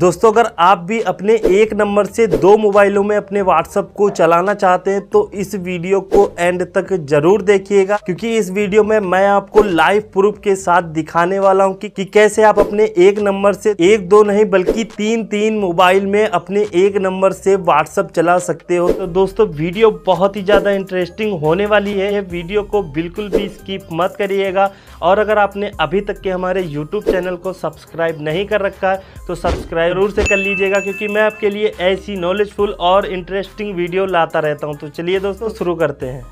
दोस्तों अगर आप भी अपने एक नंबर से दो मोबाइलों में अपने व्हाट्सअप को चलाना चाहते हैं तो इस वीडियो को एंड तक जरूर देखिएगा क्योंकि इस वीडियो में मैं आपको लाइव प्रूफ के साथ दिखाने वाला हूं कि, कि कैसे आप अपने एक नंबर से एक दो नहीं बल्कि तीन तीन मोबाइल में अपने एक नंबर से व्हाट्सअप चला सकते हो तो दोस्तों वीडियो बहुत ही ज़्यादा इंटरेस्टिंग होने वाली है वीडियो को बिल्कुल भी स्कीप मत करिएगा और अगर आपने अभी तक के हमारे यूट्यूब चैनल को सब्सक्राइब नहीं कर रखा है तो सब्सक्राइब सब्सक्राइब जरूर से कर लीजिएगा क्योंकि मैं आपके लिए ऐसी नॉलेजफुल और इंटरेस्टिंग वीडियो लाता रहता हूँ तो चलिए दोस्तों शुरू करते हैं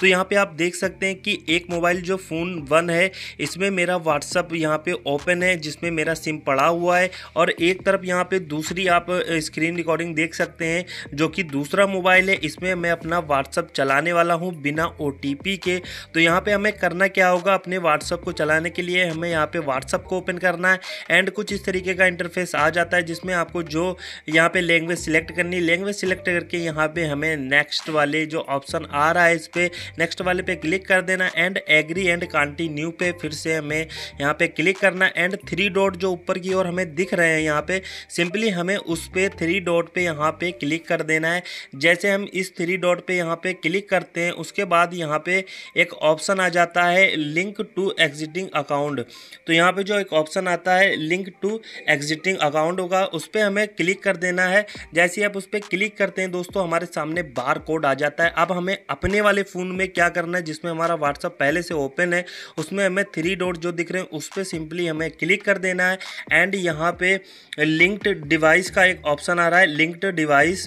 तो यहाँ पे आप देख सकते हैं कि एक मोबाइल जो फ़ोन वन है इसमें मेरा व्हाट्सअप यहाँ पे ओपन है जिसमें मेरा सिम पड़ा हुआ है और एक तरफ यहाँ पे दूसरी आप स्क्रीन रिकॉर्डिंग देख सकते हैं जो कि दूसरा मोबाइल है इसमें मैं अपना व्हाट्सअप चलाने वाला हूँ बिना ओ के तो यहाँ पर हमें करना क्या होगा अपने व्हाट्सअप को चलाने के लिए हमें यहाँ पर व्हाट्सअप को ओपन करना है एंड कुछ इस तरीके का इंटरफेस आ जाता है जिसमें आपको जो यहाँ पर लैंग्वेज सिलेक्ट करनी लैंग्वेज सिलेक्ट करके यहाँ पर हमें नेक्स्ट वाले जो ऑप्शन आ रहा है इस पे नेक्स्ट वाले पे क्लिक कर देना एंड एग्री एंड कंटिन्यू पे फिर से हमें यहाँ पे क्लिक करना एंड थ्री डॉट जो ऊपर की ओर हमें दिख रहे हैं यहाँ पे सिंपली हमें उस पर थ्री डॉट पे यहाँ पे क्लिक कर देना है जैसे हम इस थ्री डॉट पे यहाँ पे क्लिक करते हैं उसके बाद यहाँ पे एक ऑप्शन आ जाता है लिंक टू एग्जिटिंग अकाउंट तो यहाँ पे जो एक ऑप्शन आता है लिंक टू एग्जिटिंग अकाउंट होगा उस पर हमें क्लिक कर देना है जैसे आप उस पर क्लिक करते हैं दोस्तों हमारे सामने बार कोड आ जाता है अब हमें अपने वाले फ़ोन में क्या करना है जिसमें हमारा व्हाट्सअप पहले से ओपन है उसमें हमें थ्री डॉट जो दिख रहे हैं उस पर सिंपली हमें क्लिक कर देना है एंड यहाँ पे लिंक्ड डिवाइस का एक ऑप्शन आ रहा है लिंक्ड डिवाइस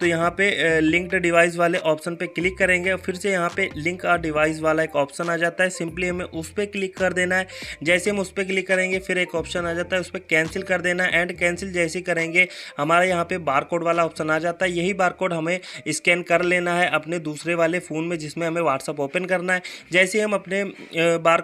तो यहाँ पे लिंक्ड डिवाइस वाले ऑप्शन पे क्लिक करेंगे और फिर से यहाँ पे लिंक आ डिवाइस वाला एक ऑप्शन आ जाता है सिंपली हमें उस पर क्लिक कर देना है जैसे हम उस पर क्लिक करेंगे फिर एक ऑप्शन आ जाता है उस पर कैंसिल कर देना है एंड कैंसिल जैसे करेंगे हमारे यहाँ पे कोड वाला ऑप्शन आ जाता है यही कोड हमें स्कैन कर लेना है अपने दूसरे वाले फ़ोन में जिसमें हमें व्हाट्सअप ओपन करना है जैसे हम अपने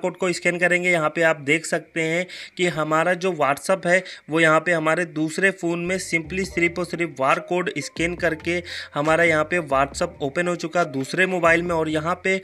कोड को स्कैन करेंगे यहाँ पर आप देख सकते हैं कि हमारा जो व्हाट्सअप है वो यहाँ पर हमारे दूसरे फ़ोन में सिंपली सिर्फ और सिर्फ बार कोड स्कैन करके के हमारा यहाँ पे व्हाट्सअप ओपन हो चुका दूसरे मोबाइल में और यहाँ पे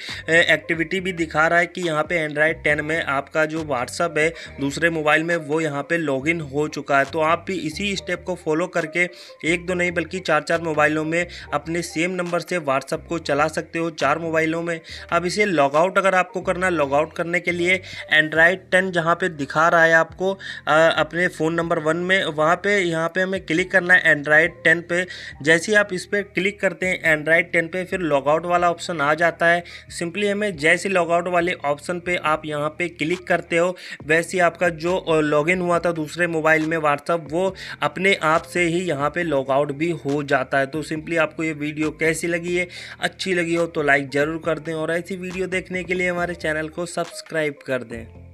एक्टिविटी भी दिखा रहा है कि यहाँ पे एंड्रॉयड टेन में आपका जो व्हाट्सअप है दूसरे मोबाइल में वो यहाँ पे लॉगिन हो चुका है तो आप भी इसी स्टेप को फॉलो करके एक दो नहीं बल्कि चार चार मोबाइलों में अपने सेम नंबर से व्हाट्सअप को चला सकते हो चार मोबाइलों में अब इसे लॉगआउट अगर आपको करना लॉगआउट करने के लिए एंड्राइड टेन जहाँ पे दिखा रहा है आपको आ, अपने फ़ोन नंबर वन में वहाँ पे यहाँ पे हमें क्लिक करना है एंड्राइड टेन पे जैसे आप आप इस पर क्लिक करते हैं एंड्राइड टेन पे फिर लॉगआउट वाला ऑप्शन आ जाता है सिंपली हमें जैसे लॉगआउट वाले ऑप्शन पे आप यहाँ पे क्लिक करते हो वैसे आपका जो लॉगिन हुआ था दूसरे मोबाइल में व्हाट्सअप वो अपने आप से ही यहाँ पे लॉगआउट भी हो जाता है तो सिंपली आपको ये वीडियो कैसी लगी है अच्छी लगी हो तो लाइक ज़रूर कर दें और ऐसी वीडियो देखने के लिए हमारे चैनल को सब्सक्राइब कर दें